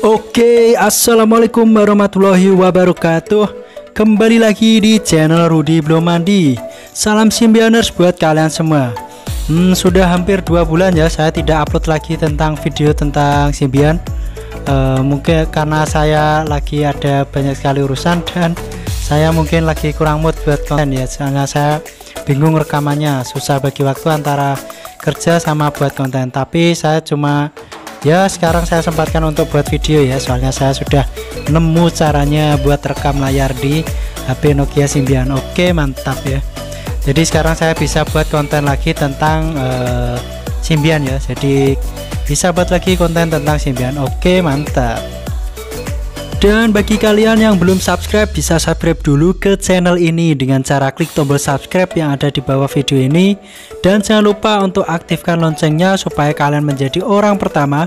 Oke, okay, assalamualaikum warahmatullahi wabarakatuh. Kembali lagi di channel Rudi Belum Mandi. Salam simbioners buat kalian semua. Hmm, sudah hampir dua bulan ya saya tidak upload lagi tentang video tentang simbion. Uh, eh, mungkin karena saya lagi ada banyak sekali urusan dan saya mungkin lagi kurang mood buat konten ya karena saya bingung rekamannya susah bagi waktu antara kerja sama buat konten tapi saya cuma ya sekarang saya sempatkan untuk buat video ya soalnya saya sudah nemu caranya buat rekam layar di HP Nokia Symbian oke mantap ya jadi sekarang saya bisa buat konten lagi tentang uh, Symbian ya jadi bisa buat lagi konten tentang Symbian oke mantap dan bagi kalian yang belum subscribe bisa subscribe dulu ke channel ini dengan cara klik tombol subscribe yang ada di bawah video ini dan jangan lupa untuk aktifkan loncengnya supaya kalian menjadi orang pertama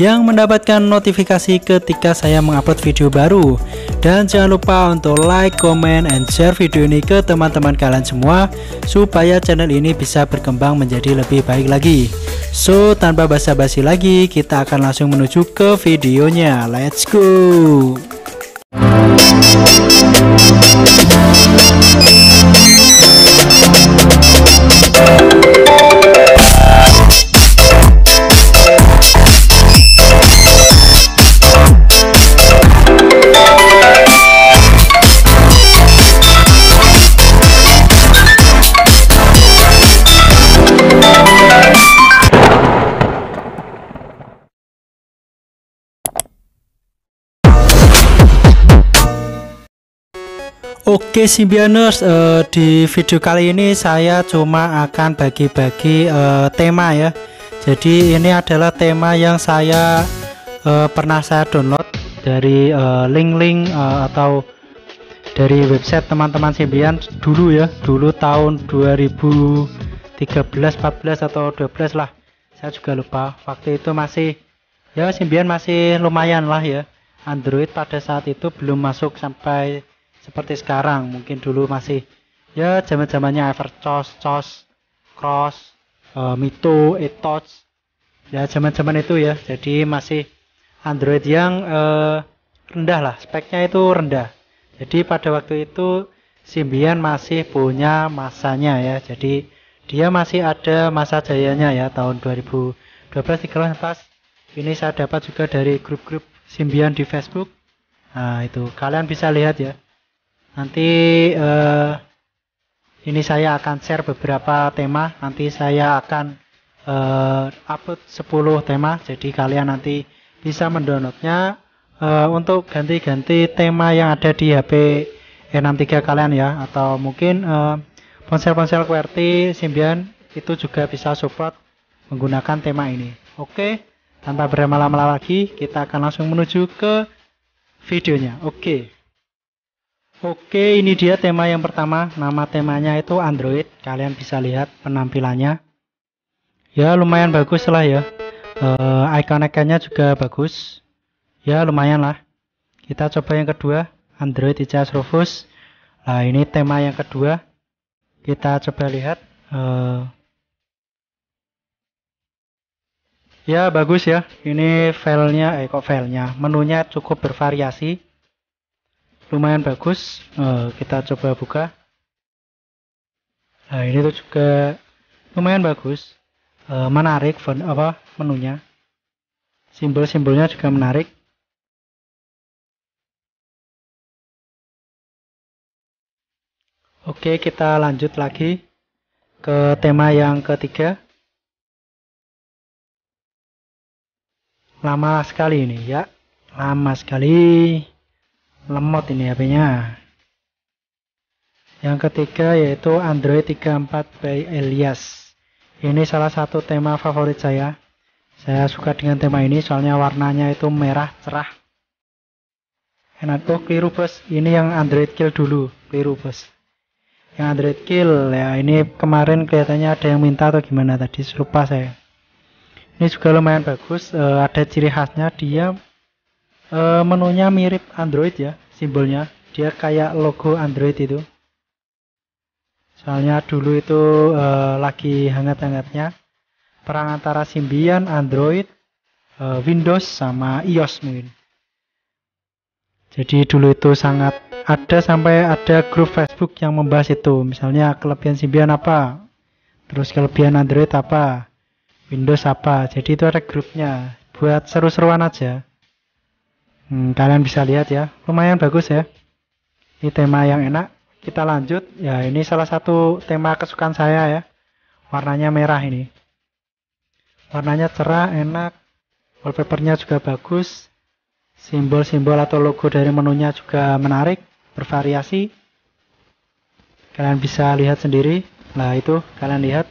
yang mendapatkan notifikasi ketika saya mengupload video baru dan jangan lupa untuk like, comment, and share video ini ke teman-teman kalian semua supaya channel ini bisa berkembang menjadi lebih baik lagi so tanpa basa-basi lagi kita akan langsung menuju ke videonya let's go Oke Simbioners uh, di video kali ini saya cuma akan bagi-bagi uh, tema ya. Jadi ini adalah tema yang saya uh, pernah saya download dari link-link uh, atau dari website teman-teman Simbian dulu ya, dulu tahun 2013, 14 atau 12 lah. Saya juga lupa. Waktu itu masih ya Simbian masih lumayan lah ya. Android pada saat itu belum masuk sampai seperti sekarang mungkin dulu masih ya zaman zamannya Evercross, Cos, Cross, uh, eh, Mito, Etots ya zaman zaman itu ya jadi masih Android yang uh, rendah lah speknya itu rendah jadi pada waktu itu Symbian masih punya masanya ya jadi dia masih ada masa jayanya ya tahun 2012 13 pas ini saya dapat juga dari grup-grup Symbian di Facebook nah itu kalian bisa lihat ya Nanti uh, ini saya akan share beberapa tema. Nanti saya akan uh, upload 10 tema. Jadi kalian nanti bisa mendownloadnya uh, untuk ganti-ganti tema yang ada di HP E63 kalian ya. Atau mungkin ponsel-ponsel QWERTY Symbian itu juga bisa support menggunakan tema ini. Oke, tanpa berlama-lama lagi, kita akan langsung menuju ke videonya. Oke. Oke, ini dia tema yang pertama. Nama temanya itu Android. Kalian bisa lihat penampilannya. Ya, lumayan bagus lah ya. E, eh, Icon-iconnya juga bagus. Ya, lumayan lah. Kita coba yang kedua, Android ICS Rufus. Nah, ini tema yang kedua. Kita coba lihat. E, ya, bagus ya. Ini filenya, eh kok filenya, menunya cukup bervariasi lumayan bagus uh, kita coba buka nah ini tuh juga lumayan bagus uh, menarik font apa menunya simbol-simbolnya juga menarik Oke, kita lanjut lagi ke tema yang ketiga. Lama sekali ini ya. Lama sekali lemot ini HP-nya. Yang ketiga yaitu Android 34 by Elias. Ini salah satu tema favorit saya. Saya suka dengan tema ini soalnya warnanya itu merah cerah. Enak oh keliru bos, ini yang Android Kill dulu, keliru bos. Yang Android Kill ya ini kemarin kelihatannya ada yang minta atau gimana tadi lupa saya. Ini juga lumayan bagus, e, ada ciri khasnya dia uh, menunya mirip Android ya simbolnya dia kayak logo Android itu soalnya dulu itu uh, lagi hangat-hangatnya perang antara Symbian, Android, uh, Windows sama iOS mungkin jadi dulu itu sangat ada sampai ada grup Facebook yang membahas itu misalnya kelebihan Symbian apa terus kelebihan Android apa Windows apa jadi itu ada grupnya buat seru-seruan aja Hmm, kalian bisa lihat ya, lumayan bagus ya. Ini tema yang enak. Kita lanjut. Ya, ini salah satu tema kesukaan saya ya. Warnanya merah ini. Warnanya cerah, enak. Wallpapernya juga bagus. Simbol-simbol atau logo dari menunya juga menarik, bervariasi. Kalian bisa lihat sendiri. Nah, itu kalian lihat.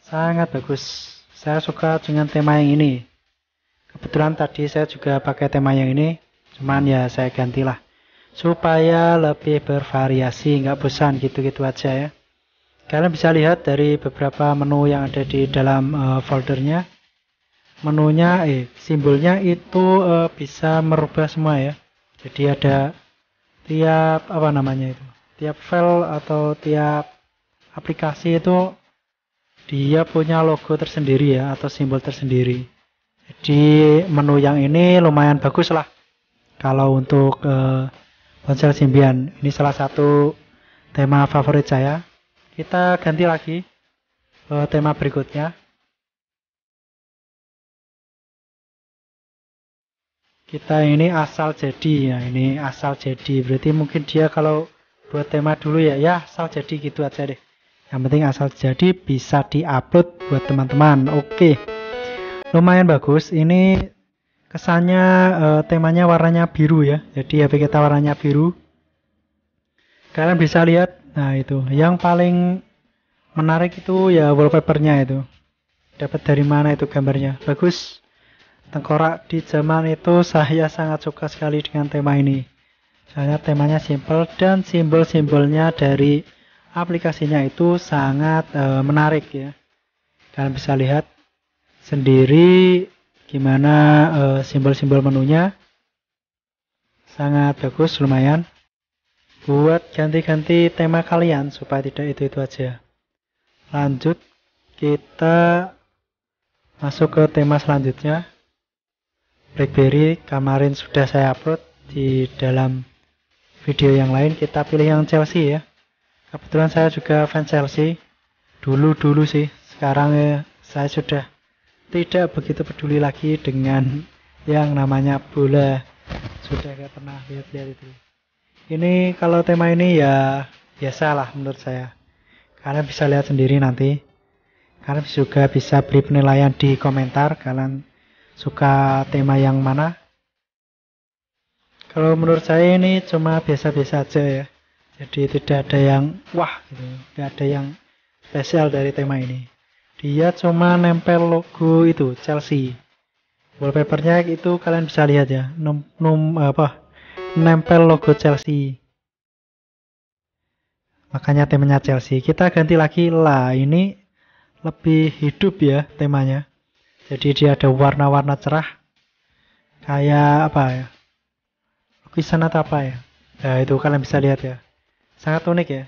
Sangat bagus. Saya suka dengan tema yang ini. Kebetulan tadi saya juga pakai tema yang ini, cuman ya saya gantilah. Supaya lebih bervariasi, nggak bosan gitu-gitu aja ya. Kalian bisa lihat dari beberapa menu yang ada di dalam uh, foldernya. Menunya, eh, simbolnya itu uh, bisa merubah semua ya. Jadi ada tiap apa namanya itu, tiap file atau tiap aplikasi itu dia punya logo tersendiri ya atau simbol tersendiri. Di menu yang ini lumayan bagus lah kalau untuk uh, ponsel Symbian. Ini salah satu tema favorit saya. Kita ganti lagi ke eh, tema berikutnya. Kita ini asal jadi ya, ini asal jadi. Berarti mungkin dia kalau buat tema dulu ya, ya asal jadi gitu aja deh. Yang penting asal jadi bisa diupload buat teman-teman. Oke. Okay lumayan bagus. Ini kesannya uh, temanya warnanya biru ya. Jadi HP kita warnanya biru. Kalian bisa lihat, nah itu. Yang paling menarik itu ya wallpapernya itu. Dapat dari mana itu gambarnya? Bagus. Tengkorak di zaman itu saya sangat suka sekali dengan tema ini. Soalnya temanya simple dan simbol-simbolnya dari aplikasinya itu sangat uh, menarik ya. Kalian bisa lihat sendiri gimana uh, simbol-simbol menunya sangat bagus lumayan buat ganti-ganti tema kalian supaya tidak itu-itu aja lanjut kita masuk ke tema selanjutnya BlackBerry kemarin sudah saya upload di dalam video yang lain kita pilih yang Chelsea ya kebetulan saya juga fans Chelsea dulu-dulu sih sekarang ya, saya sudah tidak begitu peduli lagi dengan yang namanya bola. Sudah gak pernah lihat-lihat itu. Ini kalau tema ini ya biasalah menurut saya. Kalian bisa lihat sendiri nanti. Kalian juga bisa beri penilaian di komentar kalian suka tema yang mana. Kalau menurut saya ini cuma biasa-biasa aja ya. Jadi tidak ada yang wah gitu, tidak ada yang spesial dari tema ini dia cuma nempel logo itu Chelsea wallpapernya itu kalian bisa lihat ya num, num apa nempel logo Chelsea makanya temanya Chelsea kita ganti lagi lah ini lebih hidup ya temanya jadi dia ada warna-warna cerah kayak apa ya lukisan atau apa ya nah itu kalian bisa lihat ya sangat unik ya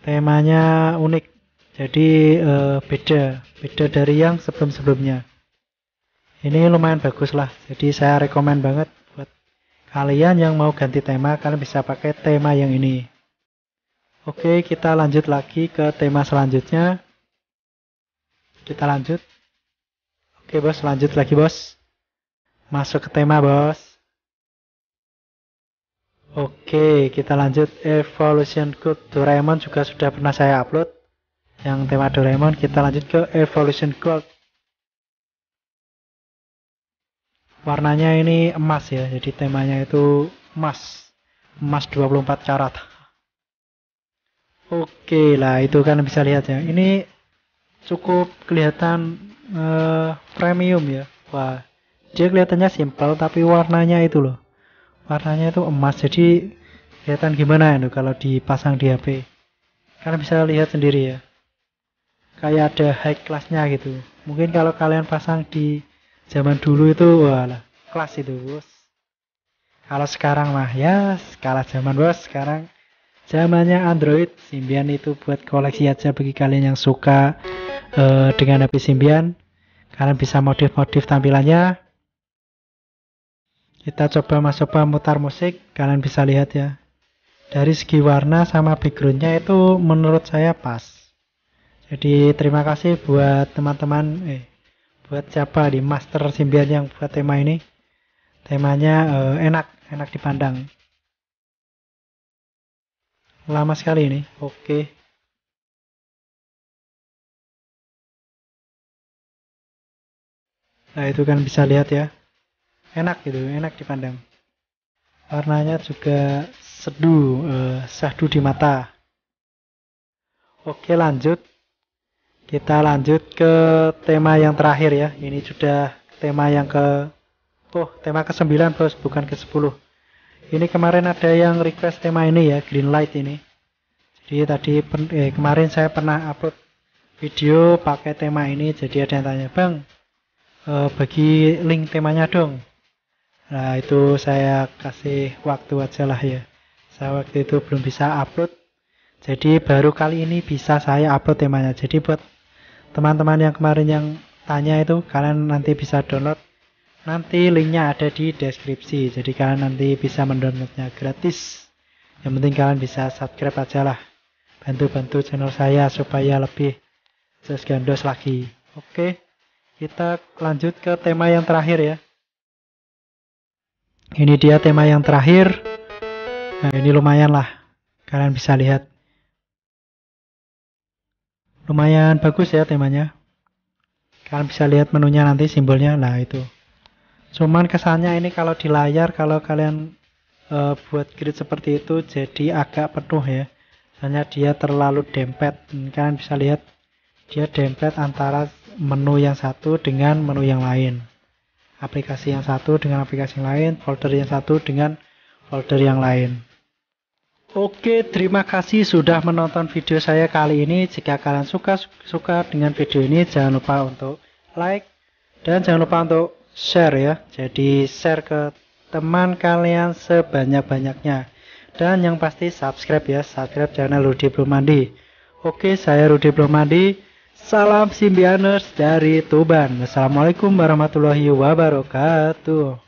temanya unik jadi uh, beda beda dari yang sebelum-sebelumnya ini lumayan bagus lah jadi saya rekomen banget buat kalian yang mau ganti tema kalian bisa pakai tema yang ini oke kita lanjut lagi ke tema selanjutnya kita lanjut oke bos lanjut lagi bos masuk ke tema bos oke kita lanjut evolution code Doraemon juga sudah pernah saya upload yang tema Doraemon kita lanjut ke Evolution Gold warnanya ini emas ya jadi temanya itu emas emas 24 karat oke lah itu kan bisa lihat ya ini cukup kelihatan uh, premium ya wah dia kelihatannya simpel tapi warnanya itu loh warnanya itu emas jadi kelihatan gimana ya kalau dipasang di HP kalian bisa lihat sendiri ya kayak ada high classnya gitu mungkin kalau kalian pasang di zaman dulu itu wah kelas itu bos kalau sekarang mah ya skala zaman bos sekarang zamannya Android Symbian itu buat koleksi aja bagi kalian yang suka uh, dengan HP Symbian kalian bisa modif-modif tampilannya kita coba masuk pemutar musik kalian bisa lihat ya dari segi warna sama backgroundnya itu menurut saya pas jadi terima kasih buat teman-teman eh buat siapa di Master Simbian yang buat tema ini. Temanya eh, enak, enak dipandang. Lama sekali ini. Oke. Nah, itu kan bisa lihat ya. Enak gitu, enak dipandang. Warnanya juga seduh, eh, sahdu di mata. Oke, lanjut. Kita lanjut ke tema yang terakhir ya. Ini sudah tema yang ke oh, tema ke-9, Bos, bukan ke-10. Ini kemarin ada yang request tema ini ya, green light ini. Jadi tadi eh, kemarin saya pernah upload video pakai tema ini, jadi ada yang tanya, "Bang, eh, bagi link temanya dong." Nah, itu saya kasih waktu aja lah ya. Saya waktu itu belum bisa upload. Jadi baru kali ini bisa saya upload temanya. Jadi buat teman-teman yang kemarin yang tanya itu kalian nanti bisa download nanti linknya ada di deskripsi jadi kalian nanti bisa mendownloadnya gratis yang penting kalian bisa subscribe aja lah bantu-bantu channel saya supaya lebih sus gandos lagi oke kita lanjut ke tema yang terakhir ya ini dia tema yang terakhir nah ini lumayan lah kalian bisa lihat Lumayan bagus ya temanya. Kalian bisa lihat menunya nanti simbolnya. Nah, itu. Cuman kesannya ini kalau di layar kalau kalian e, buat grid seperti itu jadi agak penuh ya. Hanya dia terlalu dempet. Kalian bisa lihat dia dempet antara menu yang satu dengan menu yang lain. Aplikasi yang satu dengan aplikasi yang lain, folder yang satu dengan folder yang lain. Oke, terima kasih sudah menonton video saya kali ini. Jika kalian suka suka dengan video ini, jangan lupa untuk like dan jangan lupa untuk share ya. Jadi share ke teman kalian sebanyak-banyaknya. Dan yang pasti subscribe ya, subscribe channel Rudi Blumandi. Oke, saya Rudi Blumandi. Salam Simbianers dari Tuban. Assalamualaikum warahmatullahi wabarakatuh.